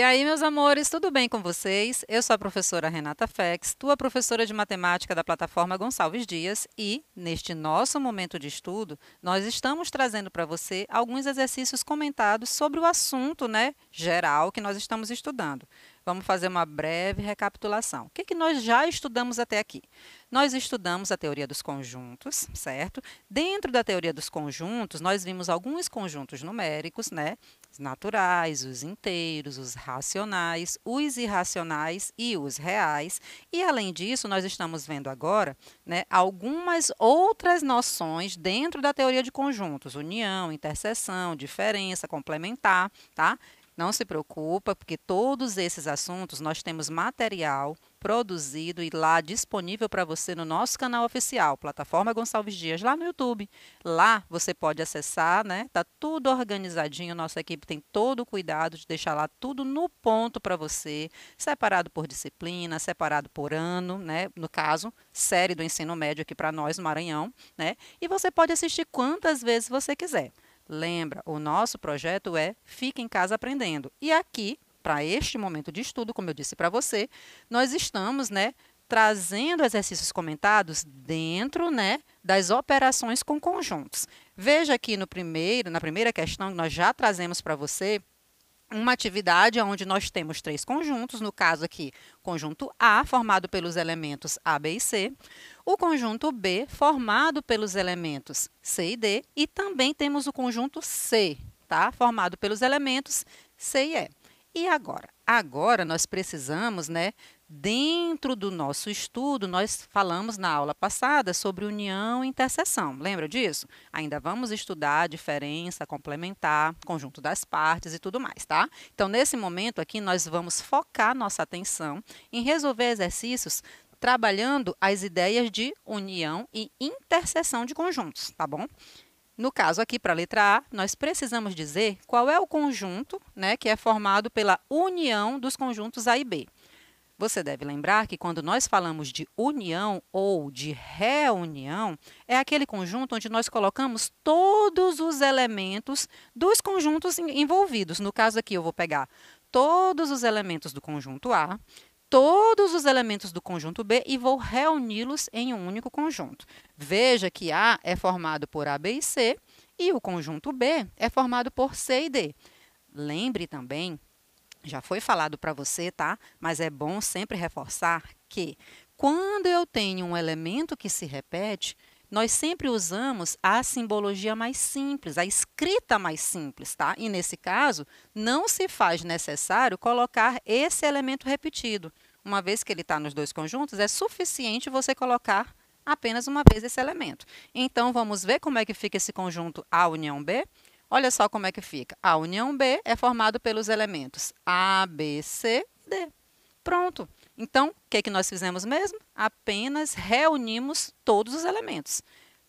E aí, meus amores, tudo bem com vocês? Eu sou a professora Renata Fex, tua professora de matemática da plataforma Gonçalves Dias, e neste nosso momento de estudo, nós estamos trazendo para você alguns exercícios comentados sobre o assunto, né, geral que nós estamos estudando. Vamos fazer uma breve recapitulação. O que, que nós já estudamos até aqui? Nós estudamos a teoria dos conjuntos, certo? Dentro da teoria dos conjuntos, nós vimos alguns conjuntos numéricos, né? Os naturais, os inteiros, os racionais, os irracionais e os reais. E além disso, nós estamos vendo agora, né, algumas outras noções dentro da teoria de conjuntos: união, interseção, diferença, complementar, tá? Não se preocupa, porque todos esses assuntos nós temos material produzido e lá disponível para você no nosso canal oficial, plataforma Gonçalves Dias, lá no YouTube. Lá você pode acessar, né? Tá tudo organizadinho, nossa equipe tem todo o cuidado de deixar lá tudo no ponto para você, separado por disciplina, separado por ano, né? No caso, série do ensino médio aqui para nós no Maranhão, né? E você pode assistir quantas vezes você quiser. Lembra, o nosso projeto é Fique em Casa Aprendendo. E aqui, para este momento de estudo, como eu disse para você, nós estamos, né, trazendo exercícios comentados dentro, né, das operações com conjuntos. Veja aqui no primeiro, na primeira questão que nós já trazemos para você, uma atividade onde nós temos três conjuntos, no caso aqui, conjunto A, formado pelos elementos A, B e C, o conjunto B, formado pelos elementos C e D, e também temos o conjunto C, tá? formado pelos elementos C e E. E agora? Agora nós precisamos né, Dentro do nosso estudo, nós falamos na aula passada sobre união e interseção. Lembra disso? Ainda vamos estudar diferença, complementar, conjunto das partes e tudo mais, tá? Então, nesse momento aqui, nós vamos focar nossa atenção em resolver exercícios trabalhando as ideias de união e interseção de conjuntos, tá bom? No caso aqui, para a letra A, nós precisamos dizer qual é o conjunto né, que é formado pela união dos conjuntos A e B. Você deve lembrar que quando nós falamos de união ou de reunião, é aquele conjunto onde nós colocamos todos os elementos dos conjuntos envolvidos. No caso aqui, eu vou pegar todos os elementos do conjunto A, todos os elementos do conjunto B e vou reuni-los em um único conjunto. Veja que A é formado por A, B e C e o conjunto B é formado por C e D. Lembre também já foi falado para você, tá? Mas é bom sempre reforçar que quando eu tenho um elemento que se repete, nós sempre usamos a simbologia mais simples, a escrita mais simples, tá? E nesse caso, não se faz necessário colocar esse elemento repetido. Uma vez que ele está nos dois conjuntos, é suficiente você colocar apenas uma vez esse elemento. Então, vamos ver como é que fica esse conjunto A união B? Olha só como é que fica. A união B é formado pelos elementos A, B, C D. Pronto. Então, o que, é que nós fizemos mesmo? Apenas reunimos todos os elementos.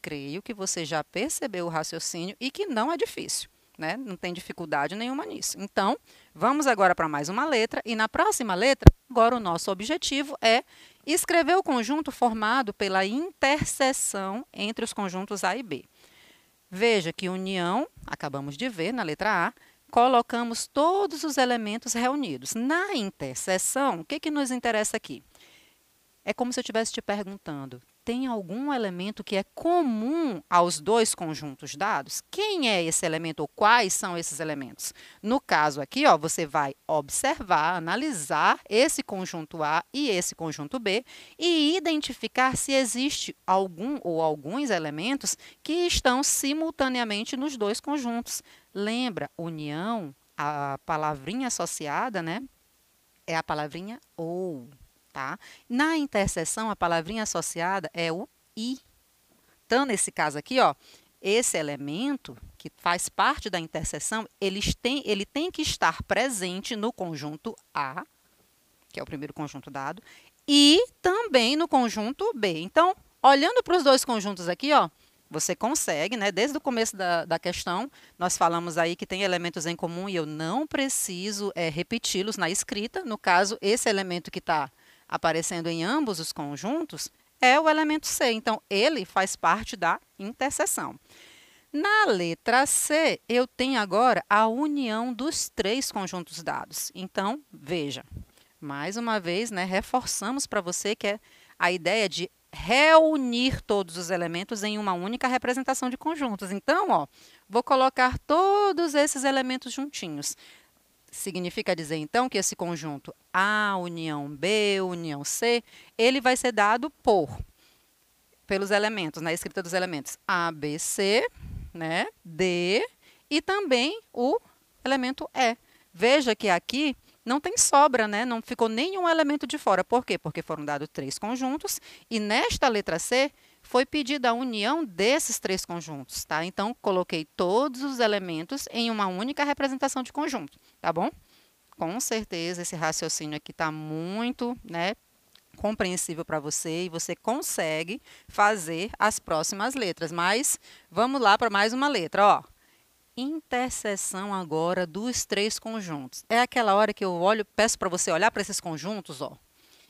Creio que você já percebeu o raciocínio e que não é difícil. Né? Não tem dificuldade nenhuma nisso. Então, vamos agora para mais uma letra e na próxima letra, agora o nosso objetivo é escrever o conjunto formado pela interseção entre os conjuntos A e B. Veja que união, acabamos de ver na letra A, colocamos todos os elementos reunidos. Na interseção, o que, que nos interessa aqui? É como se eu estivesse te perguntando: tem algum elemento que é comum aos dois conjuntos dados? Quem é esse elemento ou quais são esses elementos? No caso aqui, ó, você vai observar, analisar esse conjunto A e esse conjunto B e identificar se existe algum ou alguns elementos que estão simultaneamente nos dois conjuntos. Lembra, união, a palavrinha associada, né? É a palavrinha ou. Tá? Na interseção, a palavrinha associada é o I. Então, nesse caso aqui, ó, esse elemento que faz parte da interseção, eles têm, ele tem que estar presente no conjunto A, que é o primeiro conjunto dado, e também no conjunto B. Então, olhando para os dois conjuntos aqui, ó, você consegue, né? Desde o começo da, da questão, nós falamos aí que tem elementos em comum e eu não preciso é, repeti-los na escrita. No caso, esse elemento que está aparecendo em ambos os conjuntos, é o elemento C. Então, ele faz parte da interseção. Na letra C, eu tenho agora a união dos três conjuntos dados. Então, veja, mais uma vez, né, reforçamos para você que é a ideia de reunir todos os elementos em uma única representação de conjuntos. Então, ó, vou colocar todos esses elementos juntinhos. Significa dizer, então, que esse conjunto A, união B, união C, ele vai ser dado por, pelos elementos, na escrita dos elementos A, B, C, né, D, e também o elemento E. Veja que aqui não tem sobra, né? não ficou nenhum elemento de fora. Por quê? Porque foram dados três conjuntos e nesta letra C foi pedida a união desses três conjuntos. Tá? Então, coloquei todos os elementos em uma única representação de conjunto, tá bom? Com certeza esse raciocínio aqui está muito né, compreensível para você e você consegue fazer as próximas letras. Mas vamos lá para mais uma letra, ó interseção agora dos três conjuntos. É aquela hora que eu olho, peço para você olhar para esses conjuntos, ó,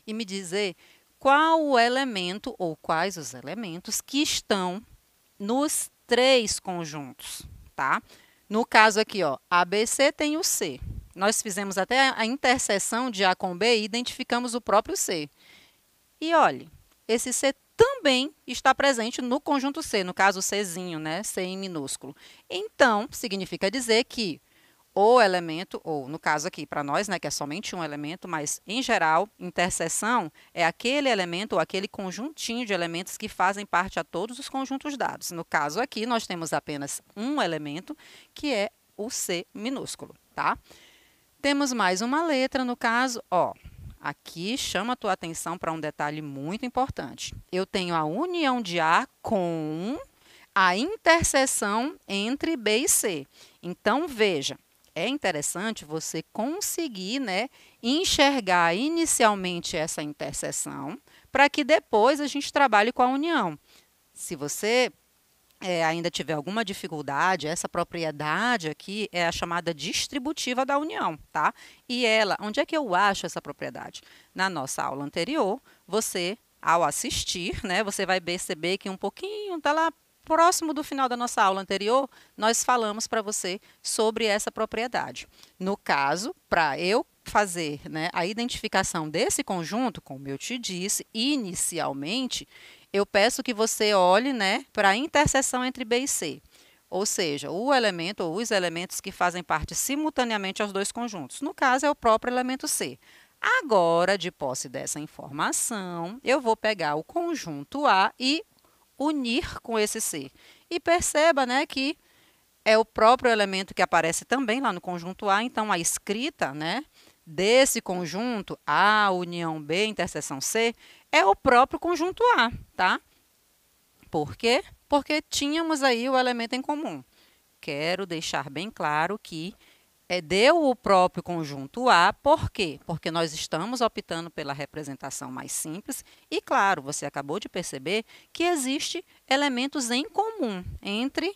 e me dizer qual o elemento ou quais os elementos que estão nos três conjuntos, tá? No caso aqui, ó, ABC tem o C. Nós fizemos até a interseção de A com B e identificamos o próprio C. E olhe, esse C também está presente no conjunto C, no caso Czinho, né? C em minúsculo. Então, significa dizer que o elemento, ou no caso aqui para nós, né, que é somente um elemento, mas em geral, interseção é aquele elemento ou aquele conjuntinho de elementos que fazem parte a todos os conjuntos dados. No caso aqui, nós temos apenas um elemento, que é o C minúsculo, tá? Temos mais uma letra, no caso, ó, Aqui chama a tua atenção para um detalhe muito importante. Eu tenho a união de A com a interseção entre B e C. Então, veja, é interessante você conseguir né, enxergar inicialmente essa interseção para que depois a gente trabalhe com a união. Se você é, ainda tiver alguma dificuldade, essa propriedade aqui é a chamada distributiva da união, tá? E ela, onde é que eu acho essa propriedade? Na nossa aula anterior, você, ao assistir, né, você vai perceber que um pouquinho, tá lá próximo do final da nossa aula anterior, nós falamos para você sobre essa propriedade. No caso, para eu fazer né, a identificação desse conjunto, como eu te disse inicialmente, eu peço que você olhe né, para a interseção entre B e C, ou seja, o elemento ou os elementos que fazem parte simultaneamente aos dois conjuntos. No caso, é o próprio elemento C. Agora, de posse dessa informação, eu vou pegar o conjunto A e unir com esse C. E perceba né, que é o próprio elemento que aparece também lá no conjunto A, então a escrita né, desse conjunto A união B interseção C é o próprio conjunto A, tá? Por quê? Porque tínhamos aí o elemento em comum. Quero deixar bem claro que é, deu o próprio conjunto A, por quê? Porque nós estamos optando pela representação mais simples e, claro, você acabou de perceber que existe elementos em comum entre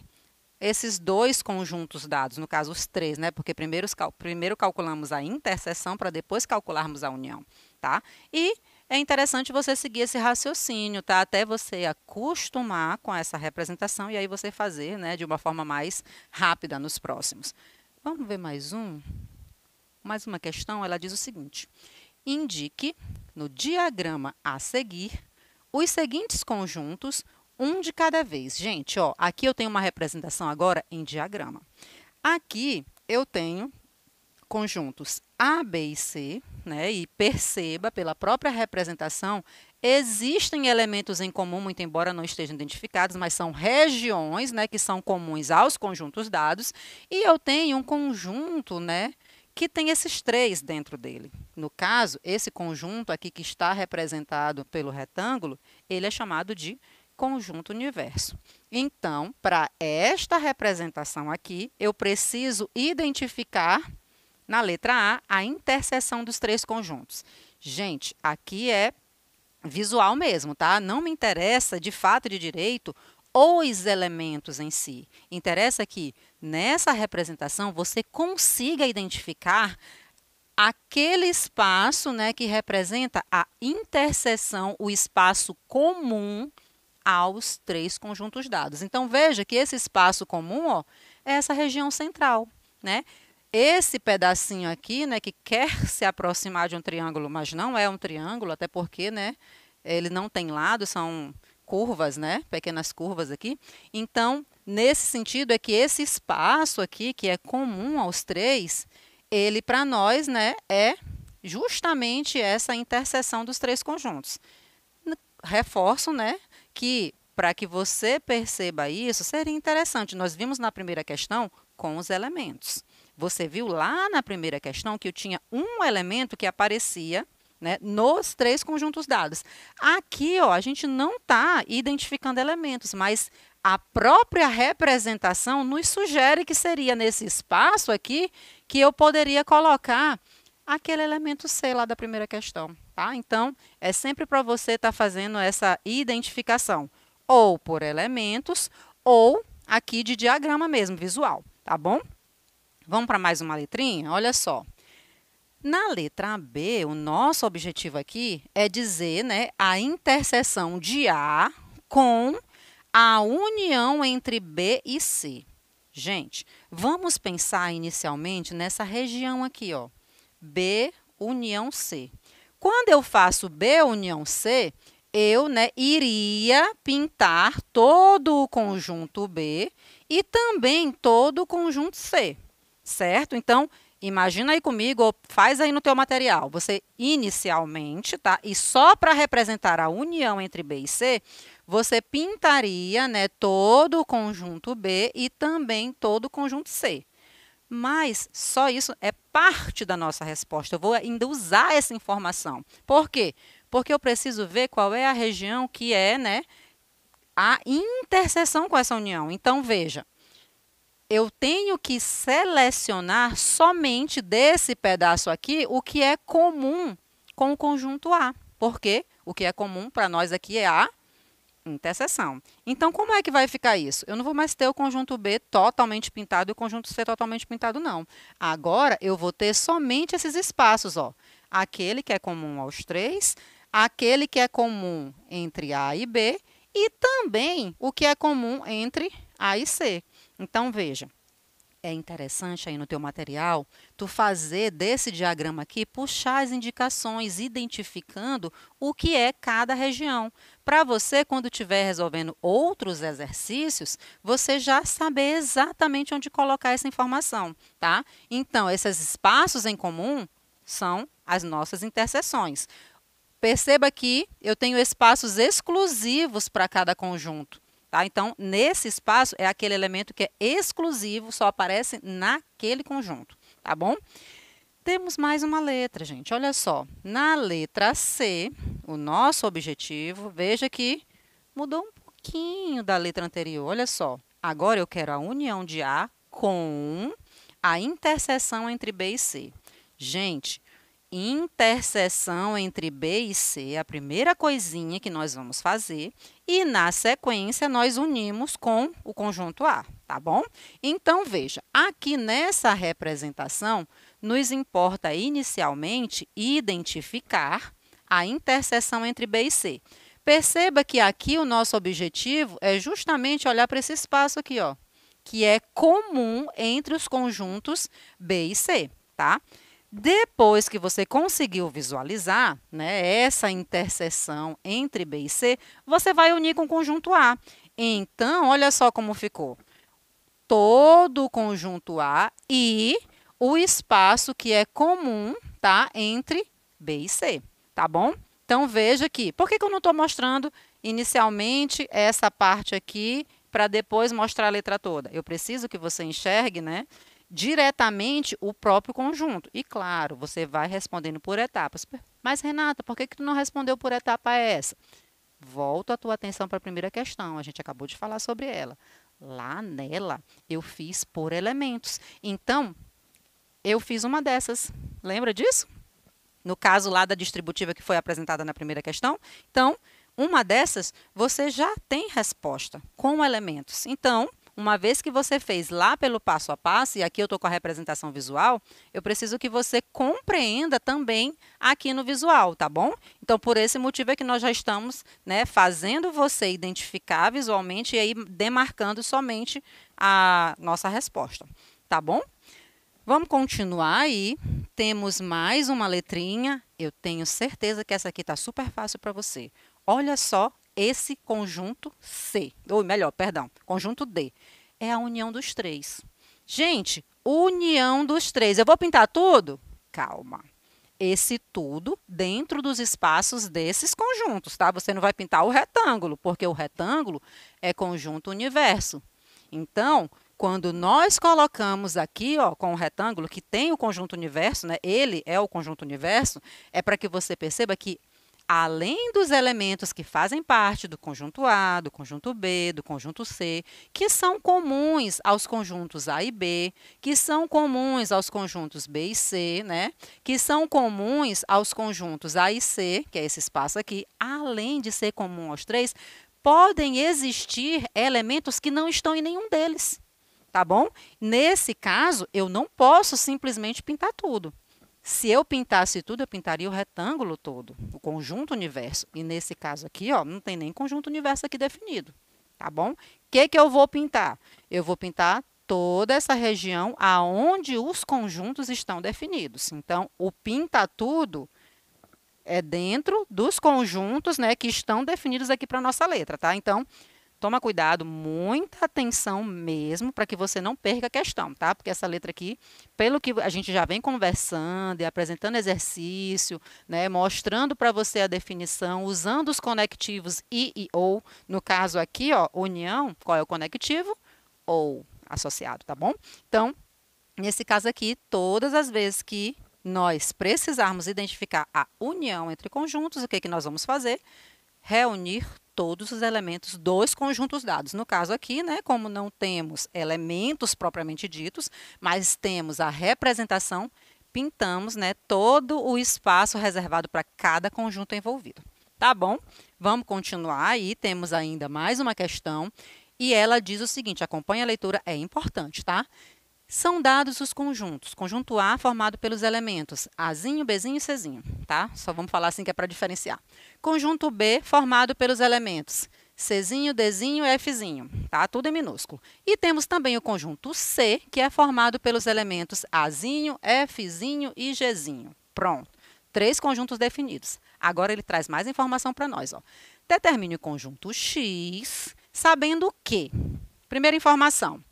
esses dois conjuntos dados, no caso os três, né? Porque primeiro, primeiro calculamos a interseção para depois calcularmos a união, tá? E é interessante você seguir esse raciocínio, tá? Até você acostumar com essa representação e aí você fazer, né, de uma forma mais rápida nos próximos. Vamos ver mais um. Mais uma questão, ela diz o seguinte: indique no diagrama a seguir os seguintes conjuntos, um de cada vez. Gente, ó, aqui eu tenho uma representação agora em diagrama. Aqui eu tenho conjuntos A, B e C, né, e perceba pela própria representação, existem elementos em comum, muito embora não estejam identificados, mas são regiões né, que são comuns aos conjuntos dados, e eu tenho um conjunto né, que tem esses três dentro dele. No caso, esse conjunto aqui que está representado pelo retângulo, ele é chamado de conjunto universo. Então, para esta representação aqui, eu preciso identificar na letra A, a interseção dos três conjuntos. Gente, aqui é visual mesmo, tá? Não me interessa de fato de direito os elementos em si. Interessa que nessa representação você consiga identificar aquele espaço, né, que representa a interseção, o espaço comum aos três conjuntos dados. Então veja que esse espaço comum, ó, é essa região central, né? Esse pedacinho aqui, né, que quer se aproximar de um triângulo, mas não é um triângulo, até porque, né, ele não tem lado, são curvas, né, pequenas curvas aqui. Então, nesse sentido é que esse espaço aqui, que é comum aos três, ele para nós, né, é justamente essa interseção dos três conjuntos. Reforço, né, que para que você perceba isso, seria interessante. Nós vimos na primeira questão com os elementos. Você viu lá na primeira questão que eu tinha um elemento que aparecia né, nos três conjuntos dados. Aqui, ó, a gente não está identificando elementos, mas a própria representação nos sugere que seria nesse espaço aqui que eu poderia colocar aquele elemento C lá da primeira questão. Tá? Então, é sempre para você estar tá fazendo essa identificação ou por elementos ou aqui de diagrama mesmo, visual, tá bom? Vamos para mais uma letrinha? Olha só. Na letra B, o nosso objetivo aqui é dizer né, a interseção de A com a união entre B e C. Gente, vamos pensar inicialmente nessa região aqui, ó. B união C. Quando eu faço B união C, eu né, iria pintar todo o conjunto B e também todo o conjunto C certo? Então, imagina aí comigo, ou faz aí no teu material. Você inicialmente, tá? E só para representar a união entre B e C, você pintaria, né, todo o conjunto B e também todo o conjunto C. Mas só isso é parte da nossa resposta. Eu vou ainda usar essa informação. Por quê? Porque eu preciso ver qual é a região que é, né, a interseção com essa união. Então, veja, eu tenho que selecionar somente desse pedaço aqui o que é comum com o conjunto A. Porque o que é comum para nós aqui é a interseção. Então, como é que vai ficar isso? Eu não vou mais ter o conjunto B totalmente pintado e o conjunto C totalmente pintado, não. Agora, eu vou ter somente esses espaços, ó. Aquele que é comum aos três, aquele que é comum entre A e B, e também o que é comum entre A e C. Então veja, é interessante aí no teu material tu fazer desse diagrama aqui, puxar as indicações, identificando o que é cada região. Para você, quando estiver resolvendo outros exercícios, você já saber exatamente onde colocar essa informação, tá? Então, esses espaços em comum são as nossas interseções. Perceba que eu tenho espaços exclusivos para cada conjunto. Tá? Então, nesse espaço é aquele elemento que é exclusivo, só aparece naquele conjunto, tá bom? Temos mais uma letra, gente. Olha só, na letra C, o nosso objetivo, veja que mudou um pouquinho da letra anterior. Olha só, agora eu quero a união de A com a interseção entre B e C. Gente, interseção entre B e C, a primeira coisinha que nós vamos fazer, e na sequência nós unimos com o conjunto A, tá bom? Então veja, aqui nessa representação nos importa inicialmente identificar a interseção entre B e C. Perceba que aqui o nosso objetivo é justamente olhar para esse espaço aqui, ó, que é comum entre os conjuntos B e C, tá? Depois que você conseguiu visualizar né, essa interseção entre B e C, você vai unir com o conjunto A. Então, olha só como ficou. Todo o conjunto A e o espaço que é comum tá, entre B e C, tá bom? Então, veja aqui. Por que, que eu não estou mostrando inicialmente essa parte aqui para depois mostrar a letra toda? Eu preciso que você enxergue, né? diretamente o próprio conjunto. E claro, você vai respondendo por etapas. Mas Renata, por que que tu não respondeu por etapa essa? Volto a tua atenção para a primeira questão, a gente acabou de falar sobre ela. Lá nela eu fiz por elementos. Então, eu fiz uma dessas. Lembra disso? No caso lá da distributiva que foi apresentada na primeira questão. Então, uma dessas você já tem resposta com elementos. Então, uma vez que você fez lá pelo passo a passo, e aqui eu estou com a representação visual, eu preciso que você compreenda também aqui no visual, tá bom? Então, por esse motivo é que nós já estamos né, fazendo você identificar visualmente e aí demarcando somente a nossa resposta, tá bom? Vamos continuar aí. Temos mais uma letrinha. Eu tenho certeza que essa aqui está super fácil para você. Olha só esse conjunto C, ou melhor, perdão, conjunto D, é a união dos três. Gente, união dos três. Eu vou pintar tudo? Calma. Esse tudo dentro dos espaços desses conjuntos, tá? Você não vai pintar o retângulo, porque o retângulo é conjunto universo. Então, quando nós colocamos aqui, ó, com o retângulo que tem o conjunto universo, né? Ele é o conjunto universo, é para que você perceba que além dos elementos que fazem parte do conjunto A, do conjunto B, do conjunto C, que são comuns aos conjuntos A e B, que são comuns aos conjuntos B e C, né? Que são comuns aos conjuntos A e C, que é esse espaço aqui, além de ser comum aos três, podem existir elementos que não estão em nenhum deles. Tá bom? Nesse caso, eu não posso simplesmente pintar tudo. Se eu pintasse tudo, eu pintaria o retângulo todo, o conjunto universo. E nesse caso aqui, ó, não tem nem conjunto universo aqui definido, tá bom? O que, que eu vou pintar? Eu vou pintar toda essa região aonde os conjuntos estão definidos. Então, o pinta tudo é dentro dos conjuntos né, que estão definidos aqui para a nossa letra, tá? Então, Toma cuidado, muita atenção mesmo, para que você não perca a questão, tá? Porque essa letra aqui, pelo que a gente já vem conversando e apresentando exercício, né, mostrando para você a definição, usando os conectivos i e ou, no caso aqui, ó, união, qual é o conectivo? Ou associado, tá bom? Então, nesse caso aqui, todas as vezes que nós precisarmos identificar a união entre conjuntos, o que, é que nós vamos fazer? Reunir todos os elementos dos conjuntos dados. No caso aqui, né, como não temos elementos propriamente ditos, mas temos a representação, pintamos né, todo o espaço reservado para cada conjunto envolvido. Tá bom? Vamos continuar aí, temos ainda mais uma questão. E ela diz o seguinte, acompanha a leitura, é importante, tá? São dados os conjuntos. Conjunto A formado pelos elementos Azinho, Bzinho e Czinho, tá? Só vamos falar assim que é para diferenciar. Conjunto B formado pelos elementos Czinho, Dzinho e Fzinho, tá? Tudo em minúsculo. E temos também o conjunto C, que é formado pelos elementos Azinho, Fzinho e Gzinho. Pronto. Três conjuntos definidos. Agora ele traz mais informação para nós, ó. Determine o conjunto X, sabendo o quê? Primeira informação.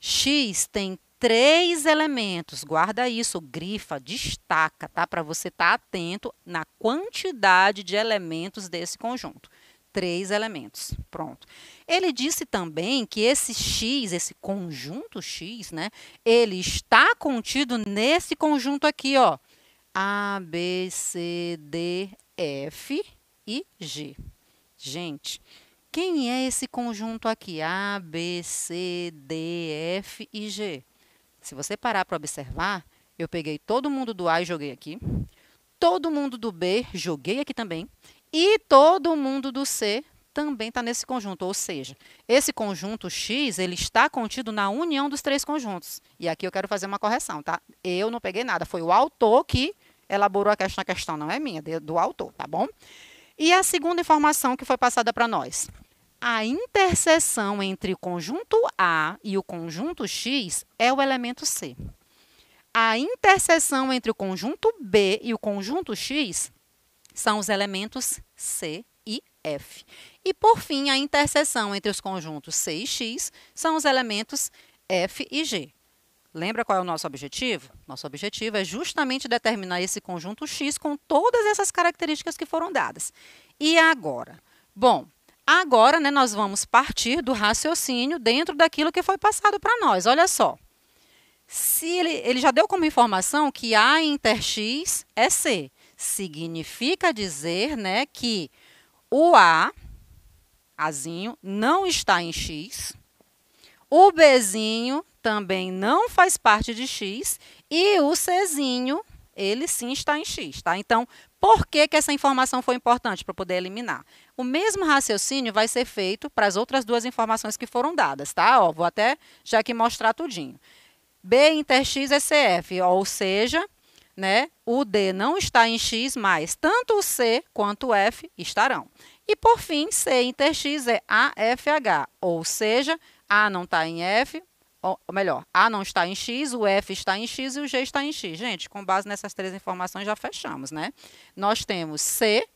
X tem três elementos. Guarda isso, grifa, destaca, tá? Para você estar tá atento na quantidade de elementos desse conjunto. Três elementos. Pronto. Ele disse também que esse X, esse conjunto X, né? Ele está contido nesse conjunto aqui, ó. A, B, C, D, F e G. Gente, quem é esse conjunto aqui? A, B, C, D, F e G. Se você parar para observar, eu peguei todo mundo do A e joguei aqui. Todo mundo do B, joguei aqui também. E todo mundo do C também está nesse conjunto. Ou seja, esse conjunto X ele está contido na união dos três conjuntos. E aqui eu quero fazer uma correção, tá? Eu não peguei nada. Foi o autor que elaborou a questão. A questão não é minha, é do autor, tá bom? E a segunda informação que foi passada para nós a interseção entre o conjunto A e o conjunto X é o elemento C. A interseção entre o conjunto B e o conjunto X são os elementos C e F. E, por fim, a interseção entre os conjuntos C e X são os elementos F e G. Lembra qual é o nosso objetivo? Nosso objetivo é justamente determinar esse conjunto X com todas essas características que foram dadas. E agora? Bom, Agora, né, nós vamos partir do raciocínio dentro daquilo que foi passado para nós. Olha só. Se ele, ele já deu como informação que A inter X é C. Significa dizer né, que o A, Azinho, não está em X. O Bzinho também não faz parte de X. E o Czinho, ele sim está em X. Tá? Então, por que, que essa informação foi importante para poder eliminar? O mesmo raciocínio vai ser feito para as outras duas informações que foram dadas, tá? Ó, vou até já aqui mostrar tudinho. B inter x é CF, ó, ou seja, né, o D não está em X, mas tanto o C quanto o F estarão. E por fim, C inter X é AFH, ou seja, A não está em F, ou melhor, A não está em X, o F está em X e o G está em X. Gente, com base nessas três informações já fechamos, né? Nós temos C,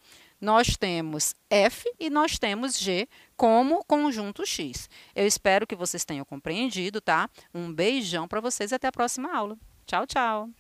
nós temos F e nós temos G como conjunto X. Eu espero que vocês tenham compreendido, tá? Um beijão para vocês e até a próxima aula. Tchau, tchau!